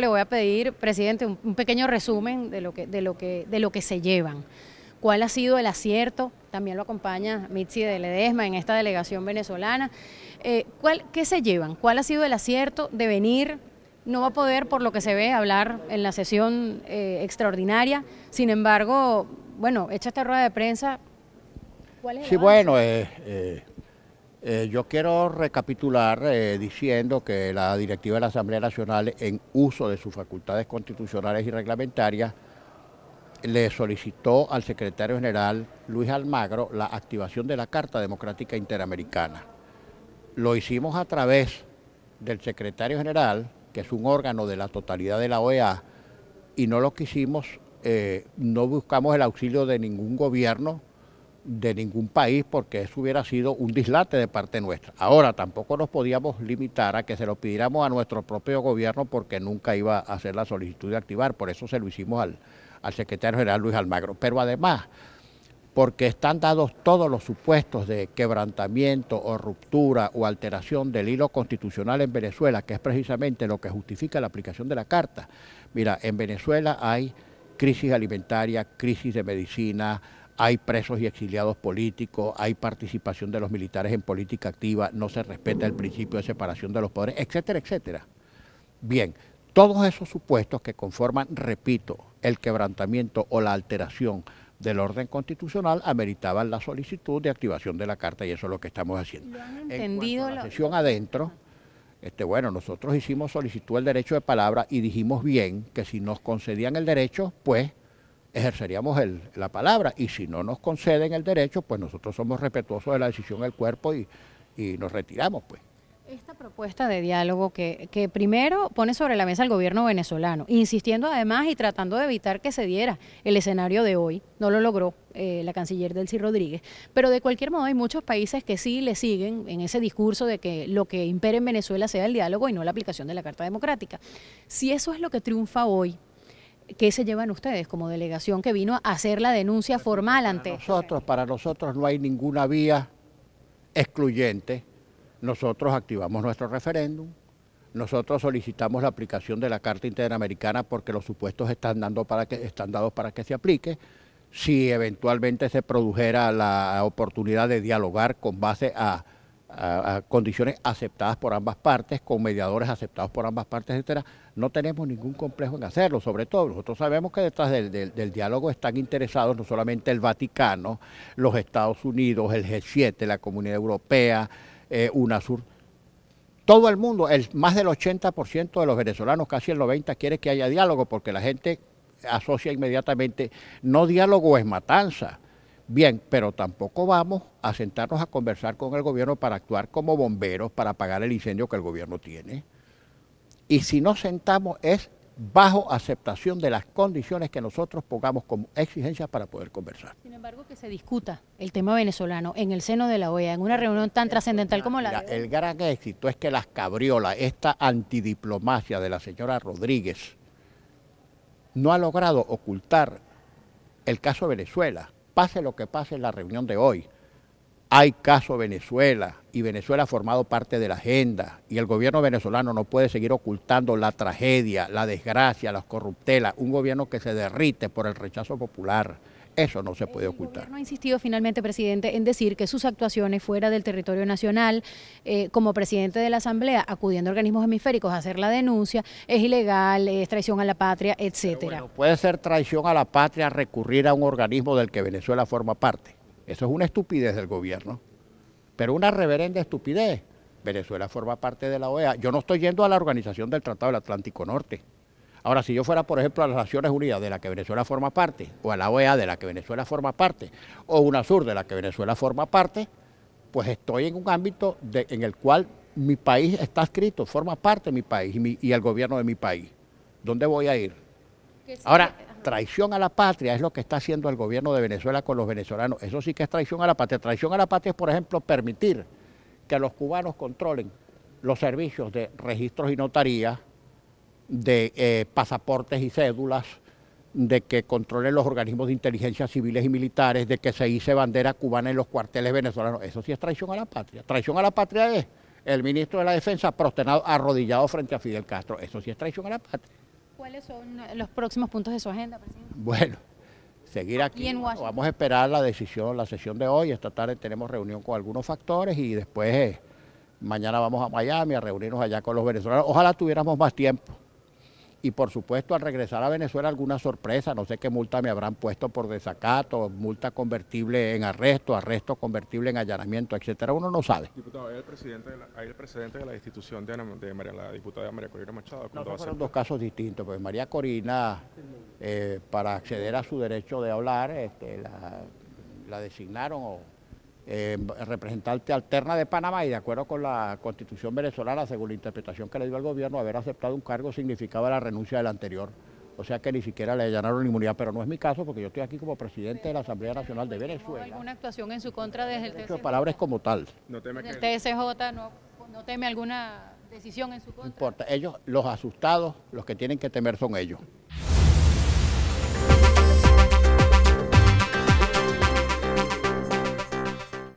le voy a pedir, presidente, un, pequeño resumen de lo, que, de, lo que, de lo que se llevan. ¿Cuál ha sido el acierto? También lo acompaña Mitzi de Ledesma en esta delegación venezolana. Eh, ¿cuál, ¿Qué se llevan? ¿Cuál ha sido el acierto de venir? No va a poder, por lo que se ve, hablar en la sesión eh, extraordinaria. Sin embargo, bueno, hecha esta rueda de prensa, ¿cuál es el Sí, bueno, eh, eh eh, yo quiero recapitular eh, diciendo que la directiva de la Asamblea Nacional, en uso de sus facultades constitucionales y reglamentarias, le solicitó al secretario general Luis Almagro la activación de la Carta Democrática Interamericana. Lo hicimos a través del secretario general, que es un órgano de la totalidad de la OEA, y no lo quisimos, eh, no buscamos el auxilio de ningún gobierno de ningún país porque eso hubiera sido un dislate de parte nuestra. Ahora tampoco nos podíamos limitar a que se lo pidiéramos a nuestro propio gobierno porque nunca iba a hacer la solicitud de activar, por eso se lo hicimos al, al secretario general Luis Almagro. Pero además, porque están dados todos los supuestos de quebrantamiento o ruptura o alteración del hilo constitucional en Venezuela, que es precisamente lo que justifica la aplicación de la Carta. Mira, en Venezuela hay crisis alimentaria, crisis de medicina, hay presos y exiliados políticos, hay participación de los militares en política activa, no se respeta el principio de separación de los poderes, etcétera, etcétera. Bien, todos esos supuestos que conforman, repito, el quebrantamiento o la alteración del orden constitucional ameritaban la solicitud de activación de la carta y eso es lo que estamos haciendo. la sesión adentro, este, bueno, nosotros hicimos solicitud del derecho de palabra y dijimos bien que si nos concedían el derecho, pues ejerceríamos la palabra y si no nos conceden el derecho, pues nosotros somos respetuosos de la decisión del cuerpo y, nos retiramos, pues. Esta propuesta de diálogo que, que, primero pone sobre la mesa el gobierno venezolano, insistiendo además y tratando de evitar que se diera el escenario de hoy, no lo logró eh, la canciller Delcy Rodríguez, pero de cualquier modo hay muchos países que sí le siguen en ese discurso de que lo que impere en Venezuela sea el diálogo y no la aplicación de la Carta Democrática. Si eso es lo que triunfa hoy, ¿Qué se llevan ustedes como delegación que vino a hacer la denuncia formal para ante... Nosotros, para nosotros no hay ninguna vía excluyente. Nosotros activamos nuestro referéndum, nosotros solicitamos la aplicación de la Carta Interamericana porque los supuestos están, dando para que, están dados para que se aplique. Si eventualmente se produjera la oportunidad de dialogar con base a a, condiciones aceptadas por ambas partes, con mediadores aceptados por ambas partes, etcétera, no tenemos ningún complejo en hacerlo. Sobre todo, nosotros sabemos que detrás del, diálogo están interesados no solamente el Vaticano, los Estados Unidos, el G7, la Comunidad Europea, eh, UNASUR. Todo el mundo, el, más del 80% de los venezolanos, casi el 90%, quiere que haya diálogo porque la gente asocia inmediatamente, no diálogo es matanza. Bien, pero tampoco vamos a sentarnos a conversar con el gobierno para actuar como bomberos, para apagar el incendio que el gobierno tiene. Y si no sentamos es bajo aceptación de las condiciones que nosotros pongamos como exigencias para poder conversar. Sin embargo, que se discuta el tema venezolano en el seno de la OEA, en una reunión tan trascendental como la de El gran éxito es que las cabriolas, esta antidiplomacia de la señora Rodríguez, no ha logrado ocultar el caso Venezuela, pase lo que pase en la reunión de hoy, hay caso Venezuela y Venezuela ha formado parte de la agenda y el gobierno venezolano no puede seguir ocultando la tragedia, la desgracia, las corruptelas, un gobierno que se derrite por el rechazo popular. Eso no se puede ocultar. No ha insistido finalmente, presidente, en decir que sus actuaciones fuera del territorio nacional, eh, como presidente de la Asamblea, acudiendo a organismos hemisféricos a hacer la denuncia, es ilegal, es traición a la patria, etcétera. puede ser traición a la patria recurrir a un organismo del que Venezuela forma parte. Eso es una estupidez del gobierno, pero una reverenda estupidez. Venezuela forma parte de la OEA. Yo no estoy yendo a la Organización del Tratado del Atlántico Norte. Ahora, si yo fuera, por ejemplo, a las Naciones Unidas, de la que Venezuela forma parte, o a la OEA, de la que Venezuela forma parte, o UNASUR, de la que Venezuela forma parte, pues estoy en un ámbito en el cual mi país está escrito, forma parte de mi país y, y el gobierno de mi país. ¿Dónde voy a ir? Ahora, traición a la patria es lo que está haciendo el gobierno de Venezuela con los venezolanos. Eso sí que es traición a la patria. Traición a la patria es, por ejemplo, permitir que los cubanos controlen los servicios de registros y notarías, de eh, pasaportes y cédulas, de que controlen los organismos de inteligencia civiles y militares, de que se hice bandera cubana en los cuarteles venezolanos. Eso sí es traición a la patria. Traición a la patria es el ministro de la Defensa prostenado, arrodillado frente a Fidel Castro. Eso sí es traición a la patria. ¿Cuáles son los próximos puntos de su agenda, presidente? Bueno, seguir ah, aquí. vamos a esperar la decisión, la sesión de hoy. Esta tarde tenemos reunión con algunos factores y después eh, mañana vamos a Miami a reunirnos allá con los venezolanos. Ojalá tuviéramos más tiempo y por supuesto al regresar a Venezuela alguna sorpresa, no sé qué multa me habrán puesto por desacato, multa convertible en arresto, arresto convertible en allanamiento, etcétera, uno no sabe. Diputado, hay el presidente de la, institución de, María, la diputada María Corina Machado. No, dos casos distintos, pues María Corina, eh, para acceder a su derecho de hablar, este, la, la designaron o representante alterna de Panamá y de acuerdo con la constitución venezolana, según la interpretación que le dio el gobierno, haber aceptado un cargo significaba la renuncia del anterior. O sea que ni siquiera le allanaron inmunidad, pero no es mi caso porque yo estoy aquí como presidente de la Asamblea Nacional de Venezuela. ¿Alguna actuación en su contra desde el TSJ? palabras como tal. No el TSJ no, teme alguna decisión en su contra. importa, ellos, los asustados, los que tienen que temer son ellos.